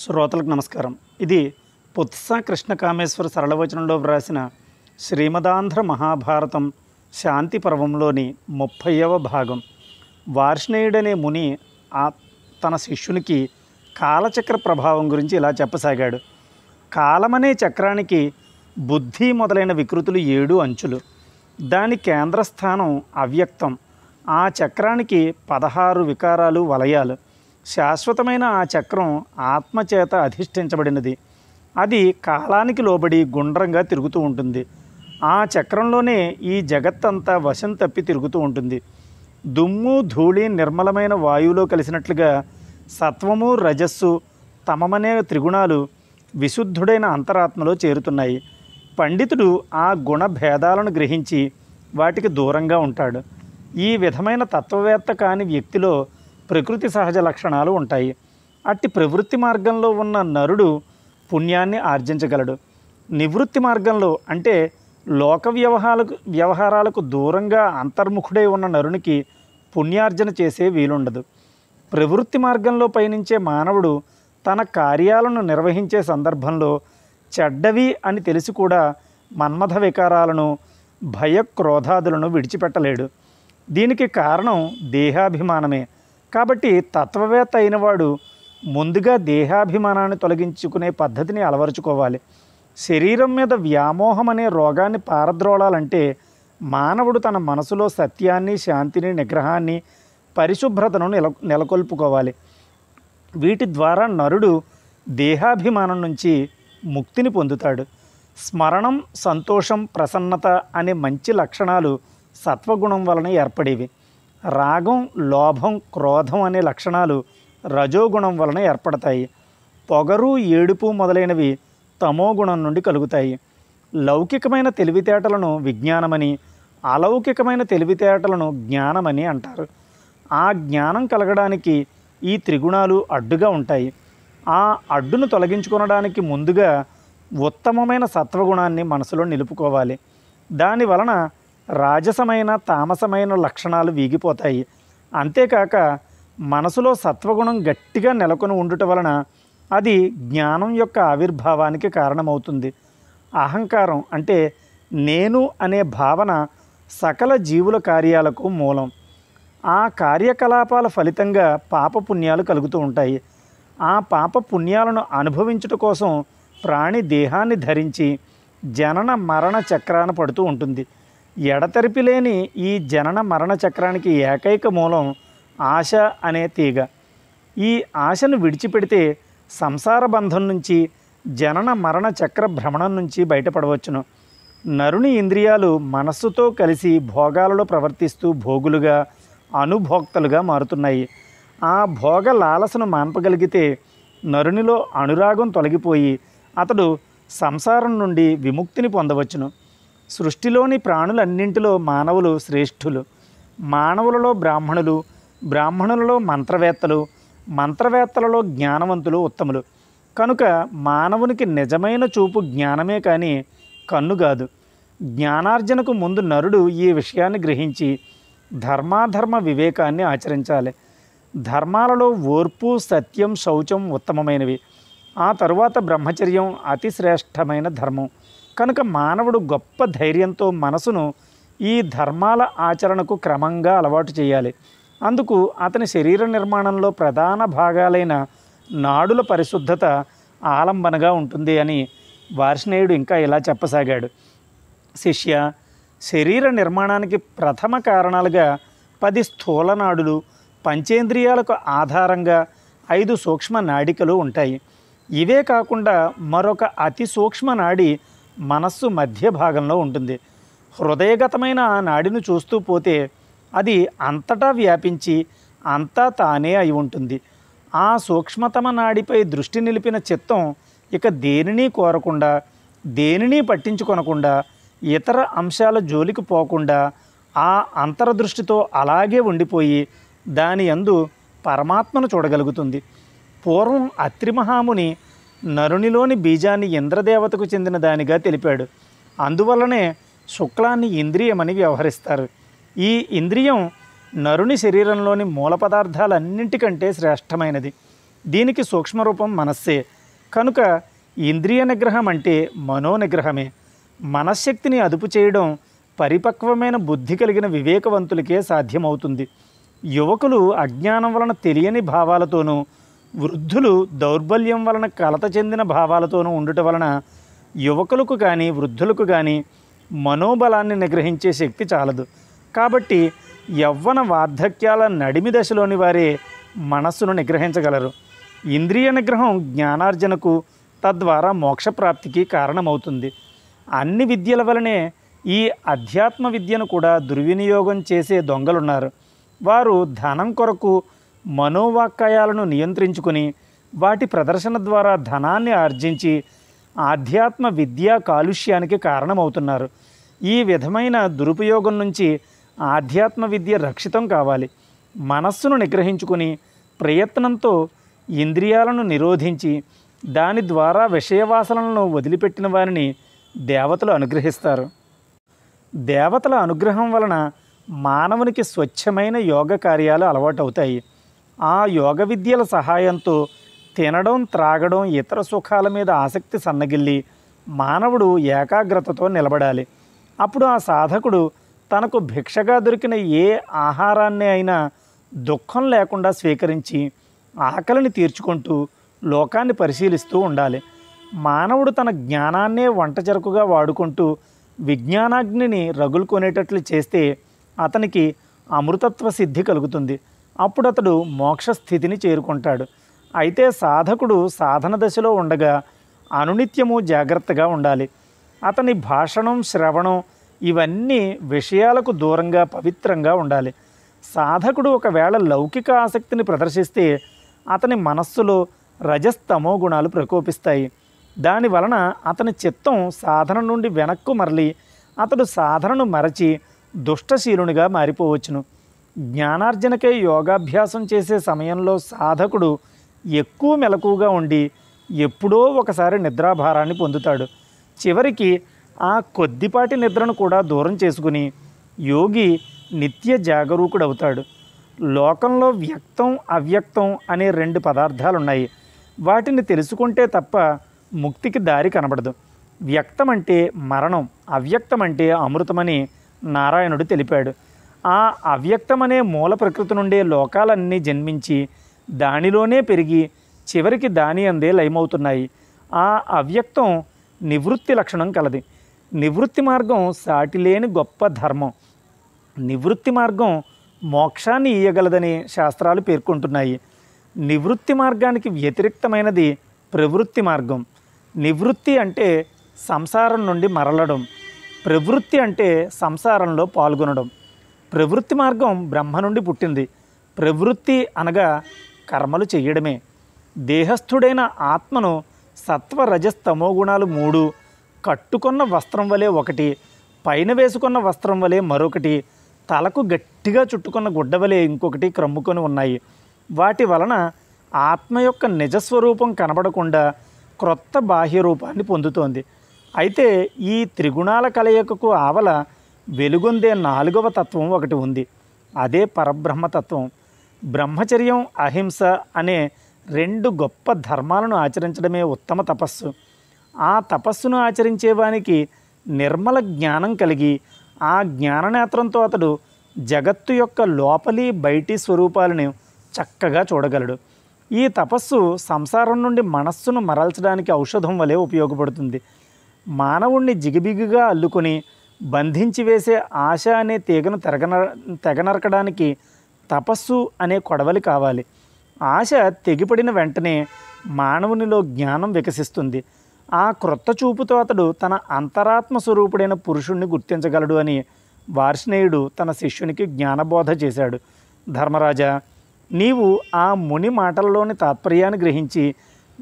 శ్రోతలకు నమస్కారం ఇది పుత్స కృష్ణకామేశ్వర సరళవచనంలో వ్రాసిన శ్రీమదాంధ్ర మహాభారతం శాంతి పర్వంలోని ముప్పైవ భాగం వార్ష్ణేయుడనే ముని ఆ తన శిష్యునికి కాలచక్ర ప్రభావం గురించి ఇలా చెప్పసాగాడు కాలమనే చక్రానికి బుద్ధి మొదలైన వికృతులు ఏడు అంచులు దాని కేంద్రస్థానం అవ్యక్తం ఆ చక్రానికి పదహారు వికారాలు వలయాలు శాశ్వతమైన ఆ చక్రం ఆత్మచేత అధిష్ఠించబడినది అది కాలానికి లోబడి గుండ్రంగా తిరుగుతూ ఉంటుంది ఆ చక్రంలోనే ఈ జగత్తంతా వశం తప్పి తిరుగుతూ ఉంటుంది దుమ్ము ధూళి నిర్మలమైన వాయువులో కలిసినట్లుగా సత్వము రజస్సు తమమనే త్రిగుణాలు విశుద్ధుడైన అంతరాత్మలో చేరుతున్నాయి పండితుడు ఆ గుణ భేదాలను గ్రహించి వాటికి దూరంగా ఉంటాడు ఈ విధమైన తత్వవేత్త కాని వ్యక్తిలో ప్రకృతి సహజ లక్షణాలు ఉంటాయి అట్టి ప్రవృత్తి మార్గంలో ఉన్న నరుడు పుణ్యాన్ని ఆర్జించగలడు నివృత్తి మార్గంలో అంటే లోక వ్యవహారాలకు వ్యవహారాలకు దూరంగా అంతర్ముఖుడై ఉన్న నరునికి పుణ్యార్జన చేసే వీలుండదు ప్రవృత్తి మార్గంలో పయనించే మానవుడు తన కార్యాలను నిర్వహించే సందర్భంలో చెడ్డవి అని తెలిసి కూడా మన్మథ వికారాలను భయక్రోధాదులను విడిచిపెట్టలేడు దీనికి కారణం దేహాభిమానమే కాబట్టి తత్వవేత్త అయినవాడు ముందుగా దేహాభిమానాన్ని తొలగించుకునే పద్ధతిని అలవరుచుకోవాలి శరీరం మీద వ్యామోహం అనే రోగాన్ని పారద్రోళాలంటే మానవుడు తన మనసులో సత్యాన్ని శాంతిని నిగ్రహాన్ని పరిశుభ్రతను నెల నెలకొల్పుకోవాలి వీటి ద్వారా నరుడు దేహాభిమానం నుంచి ముక్తిని పొందుతాడు స్మరణం సంతోషం ప్రసన్నత అనే మంచి లక్షణాలు సత్వగుణం వలన ఏర్పడేవి రాగం లోభం క్రోధం అనే లక్షణాలు రజోగుణం వలన ఏర్పడతాయి పొగరు ఏడుపు మొదలైనవి తమోగుణం నుండి కలుగుతాయి లౌకికమైన తెలివితేటలను విజ్ఞానమని అలౌకికమైన తెలివితేటలను జ్ఞానమని అంటారు ఆ జ్ఞానం కలగడానికి ఈ త్రిగుణాలు అడ్డుగా ఉంటాయి ఆ అడ్డును తొలగించుకొనడానికి ముందుగా ఉత్తమమైన సత్వగుణాన్ని మనసులో నిలుపుకోవాలి దాని వలన రాజసమైన తామసమైన లక్షణాలు వీగిపోతాయి అంతేకాక మనసులో సత్వగుణం గట్టిగా నెలకొని ఉండుట వలన అది జ్ఞానం యొక్క ఆవిర్భావానికి కారణమవుతుంది అహంకారం అంటే నేను అనే భావన సకల జీవుల కార్యాలకు మూలం ఆ కార్యకలాపాల ఫలితంగా పాపపుణ్యాలు కలుగుతూ ఉంటాయి ఆ పాపపుణ్యాలను అనుభవించుట కోసం ప్రాణి దేహాన్ని ధరించి జనన మరణ చక్రాన పడుతూ ఉంటుంది ఎడతెరిపి లేని ఈ జనన మరణ చక్రానికి ఏకైక మూలం ఆశ అనే తీగ ఈ ఆశను విడిచిపెడితే సంసార బంధం నుంచి జనన మరణ చక్ర భ్రమణం నుంచి బయటపడవచ్చును నరుని ఇంద్రియాలు మనస్సుతో కలిసి భోగాలలో ప్రవర్తిస్తూ భోగులుగా అనుభోక్తలుగా మారుతున్నాయి ఆ భోగ లాలసను మాన్పగలిగితే నరునిలో అనురాగం తొలగిపోయి అతడు సంసారం నుండి విముక్తిని పొందవచ్చును సృష్టిలోని ప్రాణులన్నింటిలో మానవులు శ్రేష్ఠులు మానవులలో బ్రాహ్మణులు బ్రాహ్మణులలో మంత్రవేత్తలు మంత్రవేత్తలలో జ్ఞానవంతులు ఉత్తములు కనుక మానవునికి నిజమైన చూపు జ్ఞానమే కానీ కన్ను కాదు జ్ఞానార్జనకు ముందు నరుడు ఈ విషయాన్ని గ్రహించి ధర్మాధర్మ వివేకాన్ని ఆచరించాలి ధర్మాలలో ఓర్పు సత్యం శౌచం ఉత్తమమైనవి ఆ తరువాత బ్రహ్మచర్యం అతి శ్రేష్టమైన ధర్మం కనుక మానవుడు గొప్ప ధైర్యంతో మనసును ఈ ధర్మాల ఆచరణకు క్రమంగా అలవాటు చేయాలి అందుకు అతని శరీర నిర్మాణంలో ప్రధాన భాగాలైన నాడుల పరిశుద్ధత ఆలంబనగా ఉంటుంది అని వార్ష్ణేయుడు ఇంకా ఇలా చెప్పసాగాడు శిష్య శరీర నిర్మాణానికి ప్రథమ కారణాలుగా పది స్థూలనాడులు పంచేంద్రియాలకు ఆధారంగా ఐదు సూక్ష్మ నాడికలు ఉంటాయి ఇవే కాకుండా మరొక అతి సూక్ష్మ నాడి మనస్సు మధ్య భాగంలో ఉంటుంది హృదయగతమైన ఆ నాడిని చూస్తూ పోతే అది అంతటా వ్యాపించి అంతా తానే అయి ఉంటుంది ఆ సూక్ష్మతమ నాడిపై దృష్టి నిలిపిన చిత్తం ఇక దేనిని కోరకుండా దేనిని పట్టించుకొనకుండా ఇతర అంశాల జోలికి పోకుండా ఆ అంతరదృష్టితో అలాగే ఉండిపోయి దాని అందు పరమాత్మను చూడగలుగుతుంది పూర్వం అత్రిమహాముని నరునిలోని బీజాన్ని ఇంద్రదేవతకు చెందిన దానిగా తెలిపాడు అందువల్లనే శుక్లాన్ని ఇంద్రియమని వ్యవహరిస్తారు ఈ ఇంద్రియం నరుని శరీరంలోని మూల పదార్థాలన్నింటికంటే శ్రేష్టమైనది దీనికి సూక్ష్మరూపం మనస్సే కనుక ఇంద్రియ నిగ్రహం అంటే మనోనిగ్రహమే మనశ్శక్తిని అదుపు చేయడం పరిపక్వమైన బుద్ధి కలిగిన వివేకవంతులకే సాధ్యమవుతుంది యువకులు అజ్ఞానం వలన తెలియని భావాలతోనూ వృద్ధులు దౌర్బల్యం వలన కలత చెందిన భావాలతోనూ ఉండటం వలన యువకులకు కానీ వృద్ధులకు కానీ మనోబలాన్ని నిగ్రహించే శక్తి చాలదు కాబట్టి యవ్వన వార్ధక్యాల నడిమి దశలోని వారే మనస్సును నిగ్రహించగలరు ఇంద్రియ నిగ్రహం జ్ఞానార్జనకు తద్వారా మోక్షప్రాప్తికి కారణమవుతుంది అన్ని విద్యల వలనే ఈ అధ్యాత్మ విద్యను కూడా దుర్వినియోగం చేసే దొంగలున్నారు వారు ధనం కొరకు మనోవాక్యాలను నియంత్రించుకుని వాటి ప్రదర్శన ద్వారా ధనాన్ని ఆర్జించి ఆధ్యాత్మ విద్యా కాలుష్యానికి కారణమవుతున్నారు ఈ విధమైన దురుపయోగం నుంచి ఆధ్యాత్మ విద్య రక్షితం కావాలి మనస్సును నిగ్రహించుకుని ప్రయత్నంతో ఇంద్రియాలను నిరోధించి దాని ద్వారా విషయవాసనలను వదిలిపెట్టిన వారిని దేవతలు అనుగ్రహిస్తారు దేవతల అనుగ్రహం వలన మానవునికి స్వచ్ఛమైన యోగ కార్యాలు అలవాటవుతాయి ఆ యోగ విద్యల సహాయంతో తినడం త్రాగడం ఇతర సుఖాల మీద ఆసక్తి సన్నగిల్లి మానవుడు ఏకాగ్రతతో నిలబడాలి అప్పుడు ఆ సాధకుడు తనకు భిక్షగా దొరికిన ఏ ఆహారాన్ని అయినా దుఃఖం లేకుండా స్వీకరించి ఆకలిని తీర్చుకుంటూ లోకాన్ని పరిశీలిస్తూ ఉండాలి మానవుడు తన జ్ఞానాన్నే వంటచెరకుగా వాడుకుంటూ విజ్ఞానాగ్నిని రగులుకొనేటట్లు చేస్తే అతనికి అమృతత్వ సిద్ధి కలుగుతుంది అప్పుడు అతడు మోక్ష స్థితిని చేరుకుంటాడు అయితే సాధకుడు సాధన దశలో ఉండగా అనునిత్యము జాగ్రత్తగా ఉండాలి అతని భాషణం శ్రవణం ఇవన్నీ విషయాలకు దూరంగా పవిత్రంగా ఉండాలి సాధకుడు ఒకవేళ లౌకిక ఆసక్తిని ప్రదర్శిస్తే అతని మనస్సులో రజస్తమో గుణాలు ప్రకోపిస్తాయి దాని వలన అతని చిత్తం సాధన నుండి వెనక్కు మరలి అతడు సాధనను మరచి దుష్టశీలునిగా మారిపోవచ్చును జ్ఞానార్జనకై యోగాభ్యాసం చేసే సమయంలో సాధకుడు ఎక్కువ మెలకువగా ఉండి ఎప్పుడో ఒకసారి నిద్రాభారాన్ని పొందుతాడు చివరికి ఆ కొద్దిపాటి నిద్రను కూడా దూరం చేసుకుని యోగి నిత్య జాగరూకుడవుతాడు లోకంలో వ్యక్తం అవ్యక్తం అనే రెండు పదార్థాలు ఉన్నాయి వాటిని తెలుసుకుంటే తప్ప ముక్తికి దారి కనబడదు వ్యక్తం అంటే మరణం అవ్యక్తం అంటే అమృతమని నారాయణుడు తెలిపాడు ఆ అవ్యక్తమనే మూల ప్రకృతి నుండే లోకాలన్నీ జన్మించి దానిలోనే పెరిగి చివరికి దాని అందే లయమవుతున్నాయి ఆ అవ్యక్తం నివృత్తి లక్షణం కలది నివృత్తి మార్గం సాటిలేని గొప్ప ధర్మం నివృత్తి మార్గం మోక్షాన్ని ఇయ్యగలదని శాస్త్రాలు పేర్కొంటున్నాయి నివృత్తి మార్గానికి వ్యతిరిక్తమైనది ప్రవృత్తి మార్గం నివృత్తి అంటే సంసారం నుండి మరలడం ప్రవృత్తి అంటే సంసారంలో పాల్గొనడం ప్రవృత్తి మార్గం బ్రహ్మ నుండి పుట్టింది ప్రవృత్తి అనగా కర్మలు చెయ్యడమే దేహస్థుడైన ఆత్మను సత్వరజస్తమో గుణాలు మూడు కట్టుకున్న వస్త్రం వలె ఒకటి పైన వేసుకున్న వస్త్రం వలె మరొకటి తలకు గట్టిగా చుట్టుకున్న గుడ్డ వలె ఇంకొకటి క్రమ్ముకొని ఉన్నాయి వాటి వలన ఆత్మ యొక్క నిజస్వరూపం కనబడకుండా క్రొత్త బాహ్య రూపాన్ని పొందుతోంది అయితే ఈ త్రిగుణాల కలయికకు ఆవల వెలుగొందే నాలుగవ తత్వం ఒకటి ఉంది అదే పరబ్రహ్మతత్వం బ్రహ్మచర్యం అహింస అనే రెండు గొప్ప ధర్మాలను ఆచరించడమే ఉత్తమ తపస్సు ఆ తపస్సును ఆచరించేవానికి నిర్మల జ్ఞానం కలిగి ఆ జ్ఞాననేత్రంతో అతడు జగత్తు యొక్క లోపలి బయటి స్వరూపాలను చక్కగా చూడగలడు ఈ తపస్సు సంసారం నుండి మనస్సును మరల్చడానికి ఔషధం వలె ఉపయోగపడుతుంది మానవుణ్ణి జిగిబిగిగా అల్లుకొని బంధించి వేసే ఆశ అనే తీగను తెరగన తెగనరకడానికి తపస్సు అనే కొడవలి కావాలి ఆశ తెగిపడిన వెంటనే మానవునిలో జ్ఞానం వికసిస్తుంది ఆ క్రొత్త చూపుతో అతడు తన అంతరాత్మ స్వరూపుడైన పురుషుణ్ణి గుర్తించగలడు అని వార్ష్ణేయుడు తన శిష్యునికి జ్ఞానబోధ చేశాడు ధర్మరాజా నీవు ఆ ముని మాటల్లోని తాత్పర్యాన్ని గ్రహించి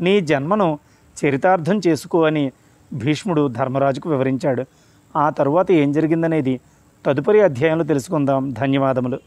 నీ జన్మను చరితార్థం చేసుకో అని భీష్ముడు ధర్మరాజుకు వివరించాడు ఆ తర్వాత ఏం జరిగిందనేది తదుపరి అధ్యాయంలో తెలుసుకుందాం ధన్యవాదములు